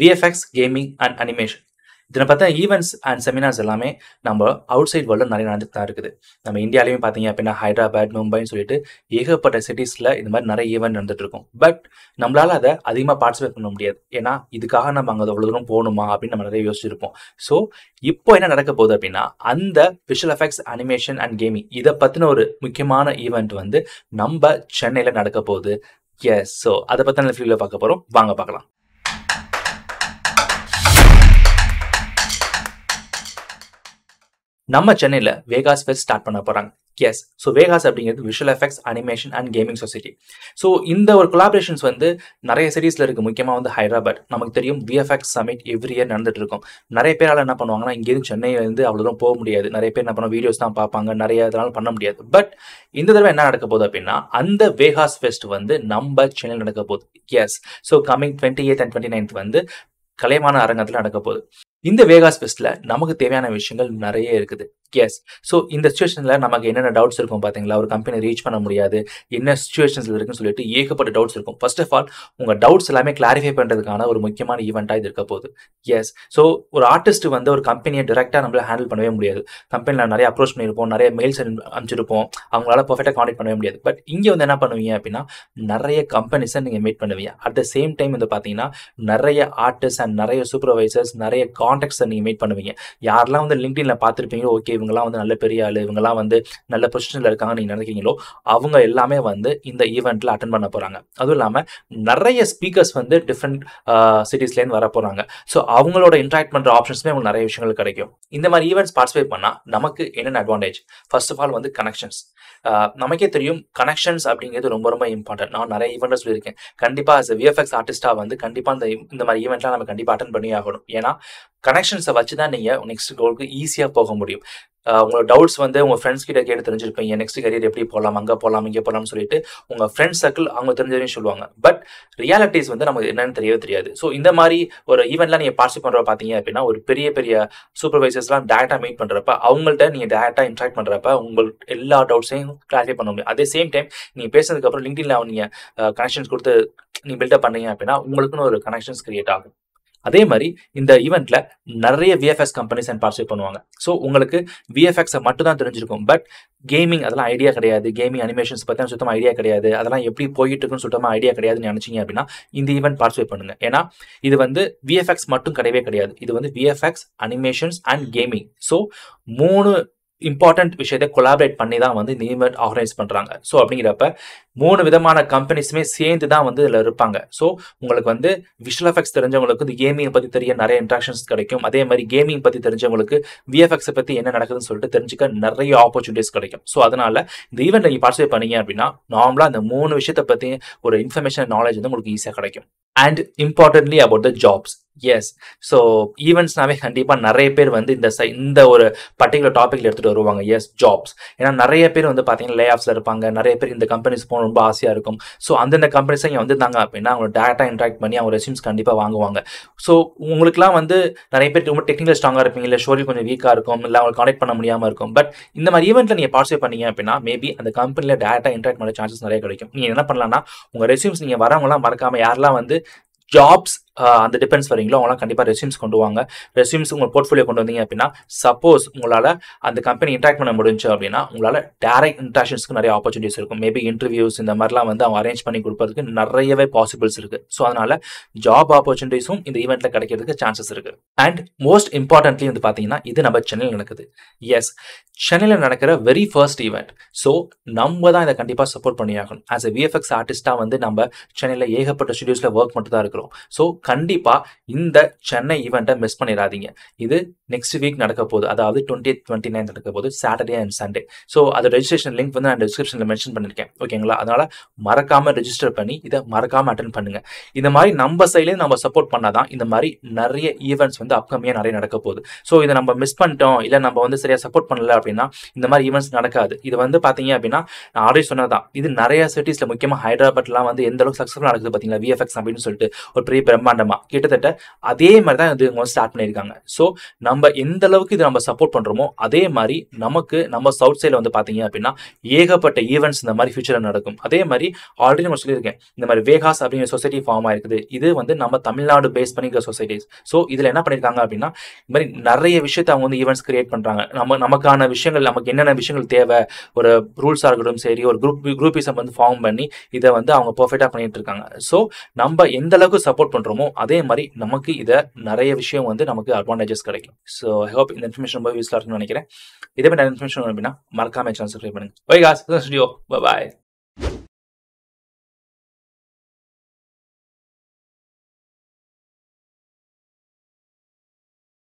VFX gaming and animation இதனை பார்த்தா events and seminars எல்லாமே நம்ம அவுட் சைட் வேர்ல்டில் நிறைய நடந்துட்டு தான் இருக்குது நம்ம இந்தியாலையும் பார்த்தீங்க அப்படின்னா ஹைதராபாத் மும்பைன்னு சொல்லிட்டு ஏகப்பட்ட சிட்டிஸில் இந்த மாதிரி நிறைய ஈவெண்ட் நடந்துட்டு இருக்கும் பட் நம்மளால் அதை அதிகமாக பார்ட்டிசிபேட் பண்ண முடியாது ஏன்னா இதுக்காக நம்ம அங்கே அவ்வளோ தூரம் போகணுமா அப்படின்னு நம்ம நிறைய யோசிச்சிருப்போம் ஸோ இப்போ என்ன நடக்க போகுது அப்படின்னா அந்த visual effects animation and gaming இதை பற்றின ஒரு முக்கியமான ஈவெண்ட் வந்து நம்ம சென்னையில் நடக்க போகுது எஸ் ஸோ அதை பற்றின ஃபீல்டில் பார்க்க போகிறோம் வாங்க பார்க்கலாம் நம்ம சென்னையில் வேகாஸ் ஃபெஸ்ட் ஸ்டார்ட் பண்ண போகிறாங்க எஸ் ஸோ வேகாஸ் அப்படிங்கிறது visual effects animation and gaming society so இந்த ஒரு கொலாபரேஷன்ஸ் வந்து நிறைய சிட்டிஸில் இருக்குது முக்கியமாக வந்து ஹைதராபாத் நமக்கு தெரியும் விஎஃப்எக்ஸ் சமிட் எவ்ரி இயர் நடந்துட்டு இருக்கும் நிறைய பேரால் என்ன பண்ணுவாங்கன்னா இங்கேருந்து சென்னையிலேருந்து அவ்வளோ தூரம் போக முடியாது நிறைய பேர் என்ன பண்ணுவோம் வீடியோஸ் தான் பார்ப்பாங்க நிறைய இதனால் பண்ண முடியாது பட் இந்த தடவை என்ன நடக்க போகுது அப்படின்னா அந்த வேகாஸ் ஃபெஸ்ட் வந்து நம்ம சென்னையில் நடக்க போகுது yes so coming twenty eighth and twenty ninth வந்து கலைமான அரங்கத்தில் நடக்க போகுது இந்த வேகாஸ் பெஸ்ட்டில் நமக்கு தேவையான விஷயங்கள் நிறைய இருக்குது எஸ் ஸோ இந்த சுச்சுவேஷனில் நமக்கு என்னென்ன டவுட்ஸ் இருக்கும் பார்த்தீங்களா ஒரு கம்பெனி ரீச் பண்ண முடியாது என்ன சுச்சுவேஷன்ஸ் இருக்குன்னு சொல்லிட்டு ஏகப்பட்ட டவுட்ஸ் இருக்கும் ஃபர்ஸ்ட் ஆஃப் ஆல் உங்கள் டவுட்ஸ் எல்லாமே கிளாரிஃபை பண்ணுறதுக்கான ஒரு முக்கியமான ஈவெண்ட்டாக இது இருக்க போகுது எஸ் ஸோ ஒரு ஆர்டிஸ்ட் வந்து ஒரு கம்பெனியை டேரெக்டாக நம்மளால் ஹேண்டில் பண்ணவே முடியாது கம்பெனியில் நிறைய அப்ரோச் பண்ணியிருப்போம் நிறைய மெயில்ஸ் அனுப்பிச்சிருப்போம் அவங்களால பர்ஃபெக்டாக காண்டாக்ட் பண்ணவே முடியாது பட் இங்கே வந்து என்ன பண்ணுவீங்க அப்படின்னா நிறைய கம்பெனிஸை நீங்கள் மீட் பண்ணுவீங்க அட் த சேம் டைம் வந்து பார்த்தீங்கன்னா நிறைய ஆர்டிஸ்ட் அண்ட் நிறைய சூப்பர்வைசர்ஸ் நிறைய கான் காண்டாக்ட்ஸை நீங்கள் மீட் பண்ணுவீங்க யாரெல்லாம் வந்து லிங்க்டின்ல பார்த்துருப்பீங்களோ ஓகே இவங்கலாம் வந்து நல்ல பெரிய ஆள் இவங்கலாம் வந்து நல்ல பொசிஷனில் இருக்காங்க நீங்கள் நினைக்கிறீங்களோ அவங்க எல்லாமே வந்து இந்த ஈவெண்ட்டில் அட்டன் பண்ண போகிறாங்க அதுவும் இல்லாமல் நிறைய ஸ்பீக்கர்ஸ் வந்து டிஃப்ரெண்ட் சிட்டிஸ்லேருந்து வர போகிறாங்க ஸோ அவங்களோட இன்ட்ராக்ட் பண்ணுற ஆப்ஷன்ஸுமே அவங்களுக்கு நிறைய விஷயங்கள் கிடைக்கும் இந்த மாதிரி ஈவெண்ட்ஸ் பார்ட்டிசிபேட் பண்ணால் நமக்கு என்னென்ன அட்வான்டேஜ் ஃபர்ஸ்ட் ஆஃப் ஆல் வந்து கனெக்ஷன்ஸ் நமக்கே தெரியும் கனெக்ஷன்ஸ் அப்படிங்கிறது ரொம்ப ரொம்ப இம்பார்ட்டன்ட் நான் நிறைய ஈவெண்ட்டை சொல்லியிருக்கேன் கண்டிப்பாக அஸ் விஎஃப்எக்ஸ் ஆர்டிஸ்டாக வந்து கண்டிப்பாக இந்த இந்த மாதிரி ஈவெண்ட்லாம் நம்ம கண்டிப்பாக அட்டன் பண்ணி ஆகணும் ஏன்னா கனெக்ஷன்ஸை வச்சு தான் நீங்கள் நெக்ஸ்ட் கோலுக்கு ஈஸியாக போக முடியும் உங்களோட டவுட்ஸ் வந்து உங்கள் ஃப்ரெண்ட்ஸ் கிட்ட கேட்டு தெரிஞ்சிருப்பீங்க நெக்ஸ்ட் கரியர் எப்படி போகலாம் அங்கே போகலாம் இங்கே போகலாம்னு சொல்லிட்டு உங்கள் ஃப்ரெண்ட்ஸ் சர்க்கிள் அவங்க தெரிஞ்சதையும் சொல்லுவாங்க பட் ரியாலிட்டிஸ் வந்து நமக்கு என்னென்னு தெரியவே தெரியாது ஸோ இந்த மாதிரி ஒரு ஈவெண்ட்லாம் நீங்கள் பார்ட்டிசிபேட் பண்ணுற பார்த்தீங்க அப்படின்னா ஒரு பெரிய பெரிய சூப்பர்வைசர்ஸ்லாம் டேரெக்டாக மீட் பண்ணுறப்ப அவங்கள்ட்ட நீங்கள் டேரெக்டாக இன்ட்ராக்ட் பண்ணுறப்ப உங்களுக்கு எல்லா டவுட்ஸையும் கிளாரிஃபை பண்ண முடியும் அதே சேம் டைம் நீங்கள் பேசுனதுக்கப்புறம் லிங்க்டின்ல அவங்க நீங்கள் கனெக்ஷன்ஸ் கொடுத்து நீங்கள் பில்டப் பண்ணீங்க அப்படின்னா உங்களுக்குன்னு ஒரு கனெக்ஷன்ஸ் கிரியேட் ஆகும் அதே மாதிரி இந்த ஈவெண்ட்ல நிறைய விஎஃப்எக்ஸ் கம்பெனிஸ் அண்ட் பார்ட்டிசிபேட் பண்ணுவாங்க ஸோ உங்களுக்கு விஎஃப்எக்ஸை மட்டும் தான் தெரிஞ்சிருக்கும் பட் கேமிங் அதெல்லாம் ஐடியா கிடையாது கேமிங் அனிமேஷன்ஸ் பற்றி சுத்தமாக ஐடியா கிடையாது அதெல்லாம் எப்படி போயிட்டு இருக்குன்னு சுத்தமாக ஐடியா கிடையாதுன்னு நினச்சிங்க அப்படின்னா இந்த ஈவெண்ட் பார்ட்டிசிபேட் பண்ணுங்க ஏன்னா இது வந்து விஎஃப்எக்ஸ் மட்டும் கிடையவே கிடையாது இது வந்து VFX animations and gaming so மூணு இம்பார்ட்டண்ட் விஷயத்தை கொலாபரேட் பண்ணி தான் வந்து இந்த ஈவெண்ட் ஆர்கனைஸ் பண்ணுறாங்க ஸோ அப்படிங்கிறப்ப மூணு விதமான கம்பெனிஸுமே சேர்ந்து தான் வந்து இதில் இருப்பாங்க ஸோ உங்களுக்கு வந்து விஷுவல் எஃபெக்ட்ஸ் தெரிஞ்சவங்களுக்கு இந்த கேமிங் பற்றி தெரிய நிறைய இன்ட்ராக்ஷன்ஸ் கிடைக்கும் அதே மாதிரி கேமிங் பற்றி தெரிஞ்சவங்களுக்கு விஎஃப்எக்ஸை பற்றி என்ன நடக்குதுன்னு சொல்லிட்டு தெரிஞ்சுக்க நிறைய ஆப்பர்ச்சுனிட்டிஸ் கிடைக்கும் ஸோ அதனால இந்த ஈவெண்ட் நீங்கள் பார்ட்டிசிபேட் பண்ணீங்க அப்படின்னா நார்மலாக அந்த மூணு விஷயத்தை பற்றி ஒரு இன்ஃபர்மேஷன் நாலேஜ் வந்து உங்களுக்கு ஈஸியாக கிடைக்கும் and importantly about the jobs yes so ஈவெண்ட்ஸ்னாவே கண்டிப்பாக நிறைய பேர் வந்து இந்த சை இந்த ஒரு பர்டிகுலர் டாப்பிக்கில் எடுத்துகிட்டு வருவாங்க எஸ் ஜாப்ஸ் ஏன்னா நிறைய பேர் வந்து பார்த்தீங்கன்னா லே ஆஃப்ஸில் இருப்பாங்க நிறைய பேர் இந்த கம்பெனிஸ் போகணும் ரொம்ப ஆசையாக இருக்கும் ஸோ அந்தந்த கம்பெனிஸ் இங்கே வந்து தாங்க அப்படின்னா அவங்க டேரெக்டாக இன்ட்ராக்ட் பண்ணி அவங்க ரெசியூம்ஸ் கண்டிப்பாக வாங்குவாங்க ஸோ உங்களுக்குலாம் வந்து நிறைய பேர் ரொம்ப டெக்னிக்கல் ஸ்ட்ராங்காக இருப்பீங்க இல்லை ஷோரில் கொஞ்சம் வீக்காக இருக்கும் இல்லை அவங்களுக்கு கான்டெக்ட் பண்ண முடியாமல் இருக்கும் பட் இந்த மாதிரி ஈவெண்ட்டில் நீங்கள் பார்ட்டிசிபேட் பண்ணீங்க அப்படின்னா மேபி அந்த கம்பெனியில் டேட்டா இன்ட்ராக்ட் பண்ண சான்சஸ் நிறைய கிடைக்கும் நீங்கள் என்ன பண்ணலாம்னா உங்கள் ரெசியூம்ஸ் நீங்கள் வரவங்களாம் மறக்காமல் யாரெல்லாம் வந்து ஜாப்ஸ் uh, அந்த டிபெண்ட்ஸ் வரீங்களோ அவங்களாம் கண்டிப்பாக ரெசியூம்ஸ் கொண்டு வாங்க ரெசியூம்ஸ் உங்கள் போர்ட்ஃபோலியோ கொண்டு வந்தீங்க அப்படின்னா சப்போஸ் உங்களால் அந்த கம்பெனி இன்ட்ராக்ட் பண்ண முடிஞ்சு அப்படின்னா உங்களால் டேரக்ட் இன்ட்ராக்ஷன்ஸ்க்கு நிறைய ஆப்பர்ச்சுனிட்டிஸ் இருக்கும் மேபி இன்டர்வியூஸ் இந்த மாதிரிலாம் வந்து அவங்க அரேஞ்ச் பண்ணி கொடுப்பதுக்கு நிறையவே பாசிபிள்ஸ் இருக்குது ஸோ அதனால் ஜாப் ஆப்பர்ச்சுனிட்டிஸும் இந்த ஈவெண்ட்டில் கிடைக்கிறதுக்கு சான்சஸ் இருக்குது அண்ட் மோஸ்ட் இம்பார்ட்டன்ட்லி வந்து பார்த்தீங்கன்னா இது நம்ம சென்னையில் நடக்குது எஸ் சென்னையில் நடக்கிற வெரி ஃபர்ஸ்ட் ஈவெண்ட் ஸோ நம்ம தான் இதை கண்டிப்பாக சப்போர்ட் பண்ணியாகணும் ஆஸ் எ விஎஃப்எக்ஸ் ஆர்டிஸ்ட்டாக வந்து நம்ம சென்னையில் ஏகப்பட்ட ஸ்டுடியோஸில் ஒர்க் மட்டும் தான் இருக்கிறோம் வரும் ஸோ கண்டிப்பாக இந்த சென்னை ஈவெண்ட்டை மிஸ் பண்ணிடாதீங்க இது நெக்ஸ்ட் வீக் நடக்க போகுது அதாவது டுவெண்ட்டி டுவெண்ட்டி நைன் நடக்க போகுது சாட்டர்டே அண்ட் சண்டே ஸோ அது ரெஜிஸ்ட்ரேஷன் லிங்க் வந்து நான் டிஸ்கிரிப்ஷனில் மென்ஷன் பண்ணியிருக்கேன் ஓகேங்களா அதனால் மறக்காமல் ரெஜிஸ்டர் பண்ணி இதை மறக்காமல் அட்டன் பண்ணுங்கள் இந்த மாதிரி நம்ம சைட்லேயும் நம்ம சப்போர்ட் பண்ணால் தான் இந்த மாதிரி நிறைய ஈவெண்ட்ஸ் வந்து அப்கமியாக நிறைய நடக்க போகுது ஸோ இதை நம்ம மிஸ் பண்ணிட்டோம் இல்லை நம்ம வந்து சரியாக சப்போர்ட் பண்ணல அப்படின்னா இந்த மாதிரி ஈவெண்ட்ஸ் நடக்காது இது வந்து பார்த்தீங்க அப்படின்னா நான் ஆல்ரெடி சொன்னதான் இது நிறைய சிட்டிஸில் முக்கியமாக ஹைதராபாத்லாம் வந்து எந்த அளவுக்கு சக்ஸஸ்ஃபுல் நடக்குது பார்த்தீங்களா விஎஃப்எக்ஸ் அப்படின்னு சொல்லிட்டு ஒரு பெரிய பிரம்மாண்டமா கிட்டத்தட்ட அதே மாதிரி தான் இது இவங்க வந்து ஸ்டார்ட் பண்ணியிருக்காங்க ஸோ நம்ம எந்த அளவுக்கு இது நம்ம சப்போர்ட் பண்றோமோ அதே மாதிரி நமக்கு நம்ம சவுத் சைடில் வந்து பாத்தீங்க அப்படின்னா ஏகப்பட்ட ஈவெண்ட்ஸ் இந்த மாதிரி ஃபியூச்சர்ல நடக்கும் அதே மாதிரி ஆல்ரெடி நம்ம சொல்லியிருக்கேன் இந்த மாதிரி வேகாஸ் அப்படிங்கிற சொசைட்டி ஃபார்ம் ஆயிருக்குது இது வந்து நம்ம தமிழ்நாடு பேஸ் பண்ணிக்கிற சொசைட்டிஸ் ஸோ இதில் என்ன பண்ணியிருக்காங்க அப்படின்னா இந்த மாதிரி நிறைய விஷயத்த அவங்க வந்து ஈவெண்ட்ஸ் கிரியேட் பண்ணுறாங்க நம்ம நமக்கான விஷயங்கள் நமக்கு என்னென்ன விஷயங்கள் தேவை ஒரு ரூல்ஸாக இருக்கட்டும் சரி ஒரு குரூப் குரூப்பிசம் வந்து ஃபார்ம் பண்ணி இதை வந்து அவங்க பர்ஃபெக்டாக பண்ணிட்டு இருக்காங்க ஸோ நம்ம எந்த அளவுக்கு அளவுக்கு சப்போர்ட் பண்றோமோ அதே மாதிரி நமக்கு இதை நிறைய விஷயம் வந்து நமக்கு அட்வான்டேஜஸ் கிடைக்கும் ஸோ ஐ ஹோப் இந்த இன்ஃபர்மேஷன் ரொம்ப யூஸ்ஃபுல்லாக இருக்கும்னு நினைக்கிறேன் இதே மாதிரி இன்ஃபர்மேஷன் அப்படின்னா மறக்காம சான்ஸ் சப்ஸ்கிரைப் பண்ணுங்க ஸ்டுடியோ பாய்